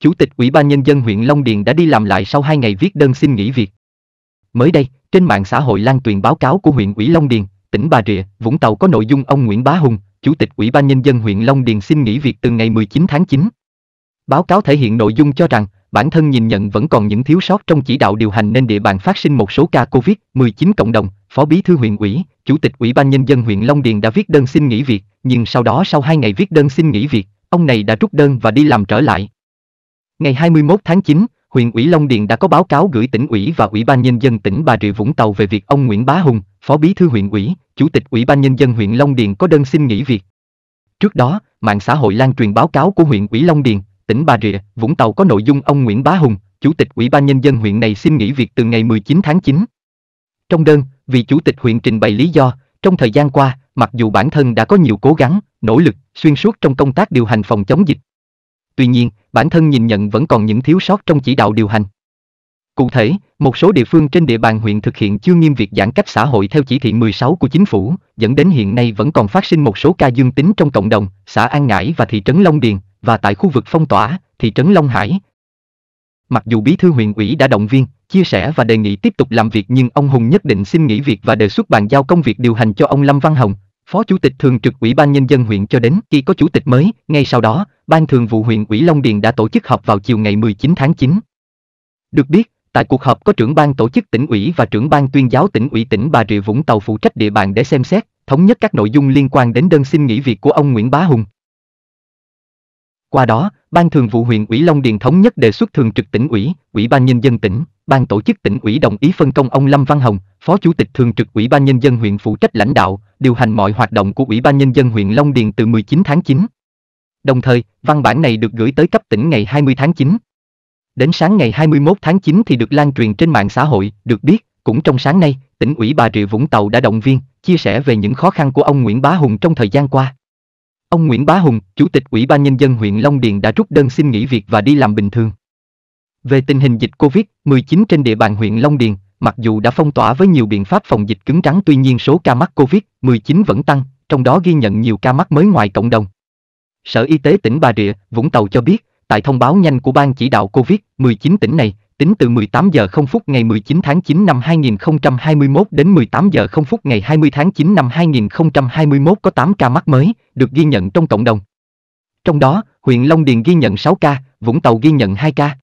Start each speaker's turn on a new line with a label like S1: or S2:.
S1: Chủ tịch Ủy ban Nhân dân huyện Long Điền đã đi làm lại sau 2 ngày viết đơn xin nghỉ việc. Mới đây, trên mạng xã hội lan truyền báo cáo của huyện ủy Long Điền, tỉnh Bà Rịa, Vũng Tàu có nội dung ông Nguyễn Bá Hùng, Chủ tịch Ủy ban Nhân dân huyện Long Điền xin nghỉ việc từ ngày 19 tháng 9. Báo cáo thể hiện nội dung cho rằng, bản thân nhìn nhận vẫn còn những thiếu sót trong chỉ đạo điều hành nên địa bàn phát sinh một số ca COVID-19 cộng đồng, Phó Bí thư huyện ủy, Chủ tịch Ủy ban Nhân dân huyện Long Điền đã viết đơn xin nghỉ việc, nhưng sau đó sau 2 ngày viết đơn xin nghỉ việc, ông này đã rút đơn và đi làm trở lại. Ngày 21 tháng 9, huyện ủy Long Điền đã có báo cáo gửi tỉnh ủy và ủy ban nhân dân tỉnh Bà Rịa Vũng Tàu về việc ông Nguyễn Bá Hùng, phó bí thư huyện ủy, chủ tịch ủy ban nhân dân huyện Long Điền có đơn xin nghỉ việc. Trước đó, mạng xã hội lan truyền báo cáo của huyện ủy Long Điền, tỉnh Bà Rịa, Vũng Tàu có nội dung ông Nguyễn Bá Hùng, chủ tịch ủy ban nhân dân huyện này xin nghỉ việc từ ngày 19 tháng 9. Trong đơn, vị chủ tịch huyện trình bày lý do, trong thời gian qua, mặc dù bản thân đã có nhiều cố gắng, nỗ lực, xuyên suốt trong công tác điều hành phòng chống dịch, tuy nhiên, bản thân nhìn nhận vẫn còn những thiếu sót trong chỉ đạo điều hành. Cụ thể, một số địa phương trên địa bàn huyện thực hiện chưa nghiêm việc giãn cách xã hội theo chỉ thị 16 của chính phủ, dẫn đến hiện nay vẫn còn phát sinh một số ca dương tính trong cộng đồng, xã An Ngãi và thị trấn Long Điền, và tại khu vực phong tỏa, thị trấn Long Hải. Mặc dù bí thư huyện ủy đã động viên, chia sẻ và đề nghị tiếp tục làm việc nhưng ông Hùng nhất định xin nghỉ việc và đề xuất bàn giao công việc điều hành cho ông Lâm Văn Hồng, Phó Chủ tịch Thường trực Ủy ban Nhân dân huyện cho đến khi có chủ tịch mới, ngay sau đó, Ban Thường vụ huyện ủy Long Điền đã tổ chức họp vào chiều ngày 19 tháng 9. Được biết, tại cuộc họp có trưởng ban tổ chức tỉnh ủy và trưởng ban tuyên giáo tỉnh ủy tỉnh Bà Rịa Vũng Tàu phụ trách địa bàn để xem xét, thống nhất các nội dung liên quan đến đơn xin nghỉ việc của ông Nguyễn Bá Hùng. Qua đó, Ban Thường vụ huyện ủy Long Điền thống nhất đề xuất thường trực tỉnh ủy, Ủy ban nhân dân tỉnh, Ban tổ chức tỉnh ủy đồng ý phân công ông Lâm Văn Hồng, Phó Chủ tịch thường trực Ủy ban nhân dân huyện phụ trách lãnh đạo, điều hành mọi hoạt động của Ủy ban nhân dân huyện Long Điền từ 19 tháng 9. Đồng thời, văn bản này được gửi tới cấp tỉnh ngày 20 tháng 9. Đến sáng ngày 21 tháng 9 thì được lan truyền trên mạng xã hội, được biết, cũng trong sáng nay, tỉnh ủy Bà Rịa Vũng Tàu đã động viên, chia sẻ về những khó khăn của ông Nguyễn Bá Hùng trong thời gian qua. Ông Nguyễn Bá Hùng, Chủ tịch Ủy ban Nhân dân huyện Long Điền đã rút đơn xin nghỉ việc và đi làm bình thường. Về tình hình dịch COVID-19 trên địa bàn huyện Long Điền, mặc dù đã phong tỏa với nhiều biện pháp phòng dịch cứng rắn tuy nhiên số ca mắc COVID-19 vẫn tăng, trong đó ghi nhận nhiều ca mắc mới ngoài cộng đồng. Sở Y tế tỉnh Bà Rịa, Vũng Tàu cho biết, tại thông báo nhanh của Ban chỉ đạo COVID-19 tỉnh này, tính từ 18 giờ 0 phút ngày 19 tháng 9 năm 2021 đến 18 giờ 0 phút ngày 20 tháng 9 năm 2021 có 8 ca mắc mới, được ghi nhận trong cộng đồng. Trong đó, huyện Long Điền ghi nhận 6 ca, Vũng Tàu ghi nhận 2 ca.